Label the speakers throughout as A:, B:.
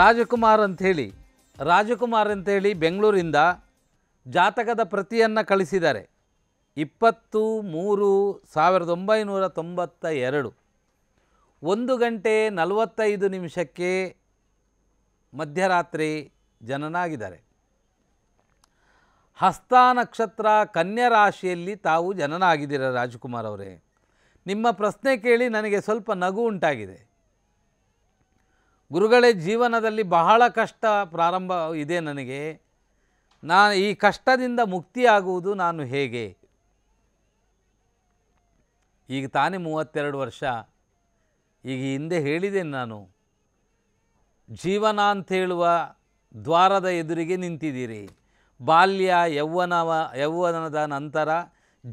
A: ರಾಜಕುಮಾರ್ ಅಂಥೇಳಿ ರಾಜಕುಮಾರ್ ಅಂಥೇಳಿ ಬೆಂಗಳೂರಿಂದ ಜಾತಕದ ಪ್ರತಿಯನ್ನು ಕಳಿಸಿದ್ದಾರೆ ಇಪ್ಪತ್ತು ಮೂರು ಸಾವಿರದ ಒಂಬೈನೂರ ತೊಂಬತ್ತ ಎರಡು ಒಂದು ಗಂಟೆ ನಲವತ್ತೈದು ನಿಮಿಷಕ್ಕೆ ಮಧ್ಯರಾತ್ರಿ ಜನನಾಗಿದ್ದಾರೆ ಹಸ್ತ ನಕ್ಷತ್ರ ಕನ್ಯಾ ರಾಶಿಯಲ್ಲಿ ತಾವು ಜನನಾಗಿದ್ದೀರ ರಾಜಕುಮಾರ್ ಅವರೇ ನಿಮ್ಮ ಪ್ರಶ್ನೆ ಕೇಳಿ ನನಗೆ ಸ್ವಲ್ಪ ನಗು ಉಂಟಾಗಿದೆ ಗುರುಗಳೇ ಜೀವನದಲ್ಲಿ ಬಹಳ ಕಷ್ಟ ಪ್ರಾರಂಭ ಇದೆ ನನಗೆ ನಾನು ಈ ಕಷ್ಟದಿಂದ ಮುಕ್ತಿಯಾಗುವುದು ನಾನು ಹೇಗೆ ಈಗ ತಾನೇ ಮೂವತ್ತೆರಡು ವರ್ಷ ಈಗ ಹಿಂದೆ ಹೇಳಿದ್ದೇನೆ ನಾನು ಜೀವನ ಹೇಳುವ ದ್ವಾರದ ಎದುರಿಗೆ ನಿಂತಿದ್ದೀರಿ ಬಾಲ್ಯ ಯೌವನವ ಯೌವನದ ನಂತರ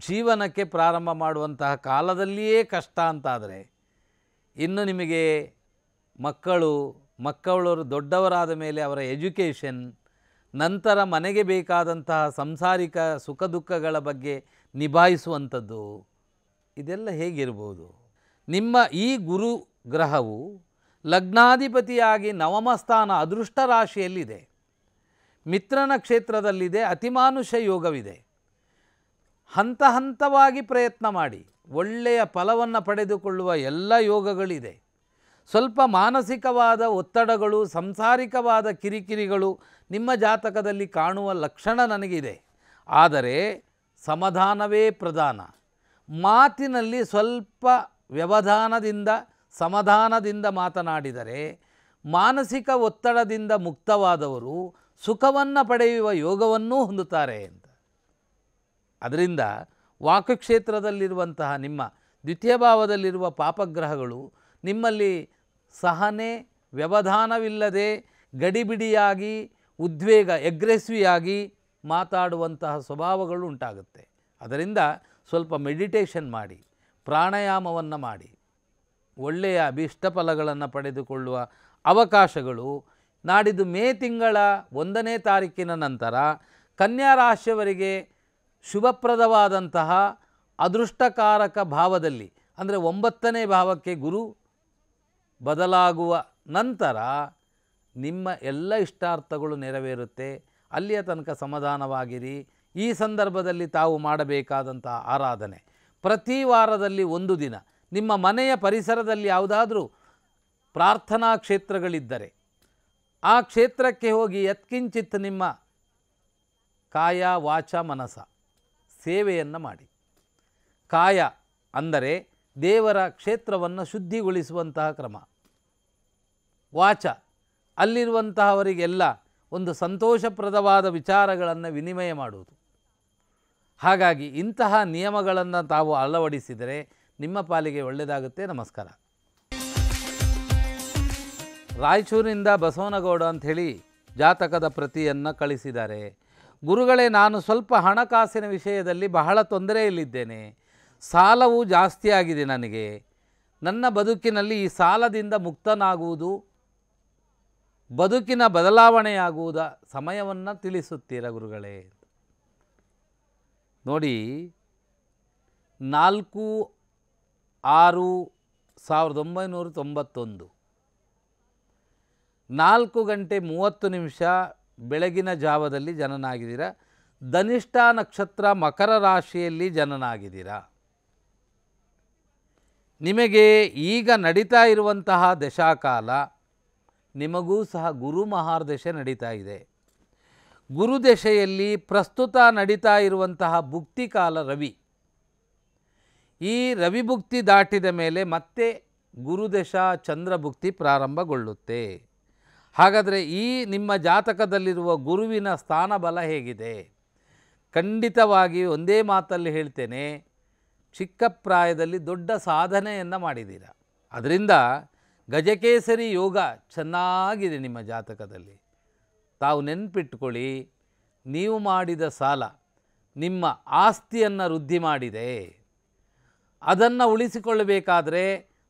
A: ಜೀವನಕ್ಕೆ ಪ್ರಾರಂಭ ಮಾಡುವಂತಹ ಕಾಲದಲ್ಲಿಯೇ ಕಷ್ಟ ಅಂತಾದರೆ ಇನ್ನು ನಿಮಗೆ ಮಕ್ಕಳು ಮಕ್ಕಳವರು ದೊಡ್ಡವರಾದ ಮೇಲೆ ಅವರ ಎಜುಕೇಷನ್ ನಂತರ ಮನೆಗೆ ಬೇಕಾದಂತಹ ಸಂಸಾರಿಕ ಸುಖ ದುಃಖಗಳ ಬಗ್ಗೆ ನಿಭಾಯಿಸುವಂಥದ್ದು ಇದೆಲ್ಲ ಹೇಗಿರ್ಬೋದು ನಿಮ್ಮ ಈ ಗುರು ಗ್ರಹವು ಲಗ್ನಾಧಿಪತಿಯಾಗಿ ನವಮ ಸ್ಥಾನ ಅದೃಷ್ಟ ರಾಶಿಯಲ್ಲಿದೆ ಮಿತ್ರನ ಕ್ಷೇತ್ರದಲ್ಲಿದೆ ಅತಿಮಾನುಷ ಯೋಗವಿದೆ ಹಂತ ಹಂತವಾಗಿ ಪ್ರಯತ್ನ ಮಾಡಿ ಒಳ್ಳೆಯ ಫಲವನ್ನು ಪಡೆದುಕೊಳ್ಳುವ ಎಲ್ಲ ಯೋಗಗಳಿದೆ ಸ್ವಲ್ಪ ಮಾನಸಿಕವಾದ ಒತ್ತಡಗಳು ಸಂಸಾರಿಕವಾದ ಕಿರಿಕಿರಿಗಳು ನಿಮ್ಮ ಜಾತಕದಲ್ಲಿ ಕಾಣುವ ಲಕ್ಷಣ ನನಗಿದೆ ಆದರೆ ಸಮಾಧಾನವೇ ಪ್ರಧಾನ ಮಾತಿನಲ್ಲಿ ಸ್ವಲ್ಪ ವ್ಯವಧಾನದಿಂದ ಸಮಾಧಾನದಿಂದ ಮಾತನಾಡಿದರೆ ಮಾನಸಿಕ ಒತ್ತಡದಿಂದ ಮುಕ್ತವಾದವರು ಸುಖವನ್ನು ಪಡೆಯುವ ಯೋಗವನ್ನೂ ಹೊಂದುತ್ತಾರೆ ಅಂತ ಅದರಿಂದ ವಾಕುಕ್ಷೇತ್ರದಲ್ಲಿರುವಂತಹ ನಿಮ್ಮ ದ್ವಿತೀಯ ಭಾವದಲ್ಲಿರುವ ಪಾಪಗ್ರಹಗಳು ನಿಮ್ಮಲ್ಲಿ ಸಹನೆ ವ್ಯವಧಾನವಿಲ್ಲದೆ ಗಡಿಬಿಡಿಯಾಗಿ ಉದ್ವೇಗ ಎಗ್ರೆಸಿವಿಯಾಗಿ ಮಾತಾಡುವಂತಹ ಸ್ವಭಾವಗಳು ಉಂಟಾಗುತ್ತೆ ಅದರಿಂದ ಸ್ವಲ್ಪ ಮೆಡಿಟೇಷನ್ ಮಾಡಿ ಪ್ರಾಣಾಯಾಮವನ್ನು ಮಾಡಿ ಒಳ್ಳೆಯ ಅಭೀಷ್ಟ ಫಲಗಳನ್ನು ಪಡೆದುಕೊಳ್ಳುವ ಅವಕಾಶಗಳು ನಾಡಿದ್ದು ಮೇ ತಿಂಗಳ ಒಂದನೇ ತಾರೀಕಿನ ನಂತರ ಕನ್ಯಾ ರಾಶಿಯವರಿಗೆ ಶುಭಪ್ರದವಾದಂತಹ ಅದೃಷ್ಟಕಾರಕ ಭಾವದಲ್ಲಿ ಅಂದರೆ ಒಂಬತ್ತನೇ ಭಾವಕ್ಕೆ ಗುರು ಬದಲಾಗುವ ನಂತರ ನಿಮ್ಮ ಎಲ್ಲ ಇಷ್ಟಾರ್ಥಗಳು ನೆರವೇರುತ್ತೆ ಅಲ್ಲಿಯ ತನಕ ಸಮಾಧಾನವಾಗಿರಿ ಈ ಸಂದರ್ಭದಲ್ಲಿ ತಾವು ಮಾಡಬೇಕಾದಂಥ ಆರಾಧನೆ ಪ್ರತಿ ವಾರದಲ್ಲಿ ಒಂದು ದಿನ ನಿಮ್ಮ ಮನೆಯ ಪರಿಸರದಲ್ಲಿ ಯಾವುದಾದ್ರೂ ಪ್ರಾರ್ಥನಾ ಕ್ಷೇತ್ರಗಳಿದ್ದರೆ ಆ ಕ್ಷೇತ್ರಕ್ಕೆ ಹೋಗಿ ಯತ್ಕಿಂಚಿತ್ ನಿಮ್ಮ ಕಾಯ ವಾಚ ಮನಸ ಸೇವೆಯನ್ನು ಮಾಡಿ ಕಾಯ ಅಂದರೆ ದೇವರ ಕ್ಷೇತ್ರವನ್ನು ಶುದ್ಧಿಗೊಳಿಸುವಂತಹ ಕ್ರಮ ವಾಚ ಅಲ್ಲಿರುವಂತಹವರಿಗೆಲ್ಲ ಒಂದು ಸಂತೋಷಪ್ರದವಾದ ವಿಚಾರಗಳನ್ನು ವಿನಿಮಯ ಮಾಡುವುದು ಹಾಗಾಗಿ ಇಂತಹ ನಿಯಮಗಳನ್ನು ತಾವು ಅಳವಡಿಸಿದರೆ ನಿಮ್ಮ ಪಾಲಿಗೆ ಒಳ್ಳೆಯದಾಗುತ್ತೆ ನಮಸ್ಕಾರ ರಾಯಚೂರಿನಿಂದ ಬಸವನಗೌಡ ಅಂಥೇಳಿ ಜಾತಕದ ಪ್ರತಿಯನ್ನು ಕಳಿಸಿದ್ದಾರೆ ಗುರುಗಳೇ ನಾನು ಸ್ವಲ್ಪ ಹಣಕಾಸಿನ ವಿಷಯದಲ್ಲಿ ಬಹಳ ತೊಂದರೆಯಲ್ಲಿದ್ದೇನೆ ಸಾಲವು ಜಾಸ್ತಿ ಆಗಿದೆ ನನಗೆ ನನ್ನ ಬದುಕಿನಲ್ಲಿ ಈ ಸಾಲದಿಂದ ಮುಕ್ತನಾಗುವುದು ಬದುಕಿನ ಬದಲಾವಣೆಯಾಗುವುದ ಸಮಯವನ್ನು ತಿಳಿಸುತ್ತೀರ ಗುರುಗಳೇ ನೋಡಿ ನಾಲ್ಕು ಆರು ಸಾವಿರದ ಒಂಬೈನೂರ ತೊಂಬತ್ತೊಂದು ನಾಲ್ಕು ಗಂಟೆ ಮೂವತ್ತು ನಿಮಿಷ ಬೆಳಗಿನ ಜಾವದಲ್ಲಿ ಜನನಾಗಿದ್ದೀರಾ ಧನಿಷ್ಠ ನಕ್ಷತ್ರ ಮಕರ ರಾಶಿಯಲ್ಲಿ ಜನನಾಗಿದ್ದೀರಾ ನಿಮಗೆ ಈಗ ನಡೀತಾ ಇರುವಂತಹ ದಶಾಕಾಲ ನಿಮಗೂ ಸಹ ಗುರು ಮಹಾರ್ದಶೆ ನಡೀತಾ ಇದೆ ಗುರುದೆಶೆಯಲ್ಲಿ ಪ್ರಸ್ತುತ ನಡೀತಾ ಇರುವಂತಹ ಭುಕ್ತಿಕಾಲ ರವಿ ಈ ರವಿಭುಕ್ತಿ ದಾಟಿದ ಮೇಲೆ ಮತ್ತೆ ಗುರುದಶ ಚಂದ್ರಭುಕ್ತಿ ಪ್ರಾರಂಭಗೊಳ್ಳುತ್ತೆ ಹಾಗಾದರೆ ಈ ನಿಮ್ಮ ಜಾತಕದಲ್ಲಿರುವ ಗುರುವಿನ ಸ್ಥಾನಬಲ ಹೇಗಿದೆ ಖಂಡಿತವಾಗಿ ಒಂದೇ ಮಾತಲ್ಲಿ ಹೇಳ್ತೇನೆ ಚಿಕ್ಕ ಪ್ರಾಯದಲ್ಲಿ ದೊಡ್ಡ ಸಾಧನೆಯನ್ನು ಮಾಡಿದ್ದೀರ ಅದರಿಂದ ಗಜಕೇಸರಿ ಯೋಗ ಚೆನ್ನಾಗಿದೆ ನಿಮ್ಮ ಜಾತಕದಲ್ಲಿ ತಾವು ನೆನ್ಪಿಟ್ಕೊಳ್ಳಿ ನೀವು ಮಾಡಿದ ಸಾಲ ನಿಮ್ಮ ಆಸ್ತಿಯನ್ನು ವೃದ್ಧಿ ಮಾಡಿದೆ ಅದನ್ನು ಉಳಿಸಿಕೊಳ್ಳಬೇಕಾದರೆ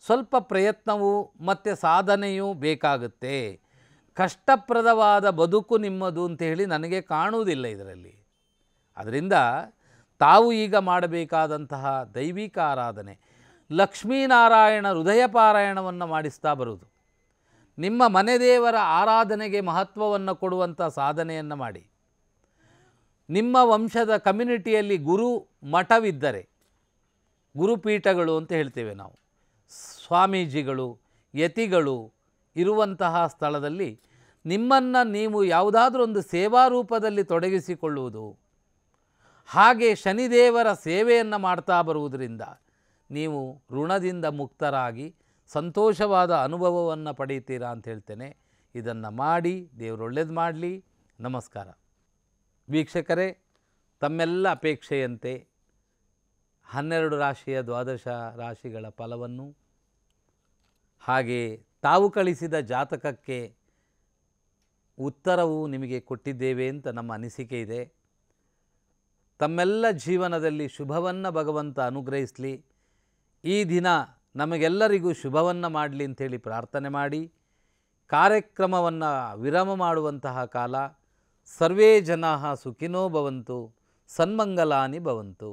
A: ಸ್ವಲ್ಪ ಪ್ರಯತ್ನವೂ ಮತ್ತು ಸಾಧನೆಯೂ ಬೇಕಾಗುತ್ತೆ ಕಷ್ಟಪ್ರದವಾದ ಬದುಕು ನಿಮ್ಮದು ಅಂತ ಹೇಳಿ ನನಗೆ ಕಾಣುವುದಿಲ್ಲ ಇದರಲ್ಲಿ ಅದರಿಂದ ತಾವು ಈಗ ಮಾಡಬೇಕಾದಂತಹ ದೈವಿಕ ಆರಾಧನೆ ಲಕ್ಷ್ಮೀನಾರಾಯಣ ಹೃದಯ ಪಾರಾಯಣವನ್ನು ಮಾಡಿಸ್ತಾ ಬರುವುದು ನಿಮ್ಮ ಮನೆ ದೇವರ ಆರಾಧನೆಗೆ ಮಹತ್ವವನ್ನು ಕೊಡುವಂಥ ಸಾಧನೆಯನ್ನು ಮಾಡಿ ನಿಮ್ಮ ವಂಶದ ಕಮ್ಯುನಿಟಿಯಲ್ಲಿ ಗುರು ಮಠವಿದ್ದರೆ ಗುರುಪೀಠಗಳು ಅಂತ ಹೇಳ್ತೇವೆ ನಾವು ಸ್ವಾಮೀಜಿಗಳು ಯತಿಗಳು ಇರುವಂತಹ ಸ್ಥಳದಲ್ಲಿ ನಿಮ್ಮನ್ನು ನೀವು ಯಾವುದಾದ್ರೂ ಒಂದು ಸೇವಾ ರೂಪದಲ್ಲಿ ತೊಡಗಿಸಿಕೊಳ್ಳುವುದು ಹಾಗೆ ಶನಿದೇವರ ಸೇವೆಯನ್ನು ಮಾಡ್ತಾ ಬರುವುದರಿಂದ ನೀವು ಋಣದಿಂದ ಮುಕ್ತರಾಗಿ ಸಂತೋಷವಾದ ಅನುಭವವನ್ನು ಪಡೆಯುತ್ತೀರಾ ಅಂತ ಹೇಳ್ತೇನೆ ಇದನ್ನು ಮಾಡಿ ದೇವರೊಳ್ಳೇದು ಮಾಡಲಿ ನಮಸ್ಕಾರ ವೀಕ್ಷಕರೇ ತಮ್ಮೆಲ್ಲ ಅಪೇಕ್ಷೆಯಂತೆ ಹನ್ನೆರಡು ರಾಶಿಯ ದ್ವಾದಶ ರಾಶಿಗಳ ಫಲವನ್ನು ಹಾಗೆ ತಾವು ಕಳಿಸಿದ ಜಾತಕಕ್ಕೆ ಉತ್ತರವು ನಿಮಗೆ ಕೊಟ್ಟಿದ್ದೇವೆ ಅಂತ ನಮ್ಮ ಅನಿಸಿಕೆ ಇದೆ ತಮ್ಮೆಲ್ಲ ಜೀವನದಲ್ಲಿ ಶುಭವನ್ನು ಭಗವಂತ ಅನುಗ್ರಹಿಸಲಿ ಈ ದಿನ ನಮಗೆಲ್ಲರಿಗೂ ಶುಭವನ್ನು ಮಾಡಲಿ ಅಂಥೇಳಿ ಪ್ರಾರ್ಥನೆ ಮಾಡಿ ಕಾರ್ಯಕ್ರಮವನ್ನು ವಿರಾಮ ಮಾಡುವಂತಹ ಕಾಲ ಸರ್ವೇ ಜನಾ ಸುಖಿನೋ ಭವಂತು ಸನ್ಮಂಗಲಾನಿ ಭವಂತು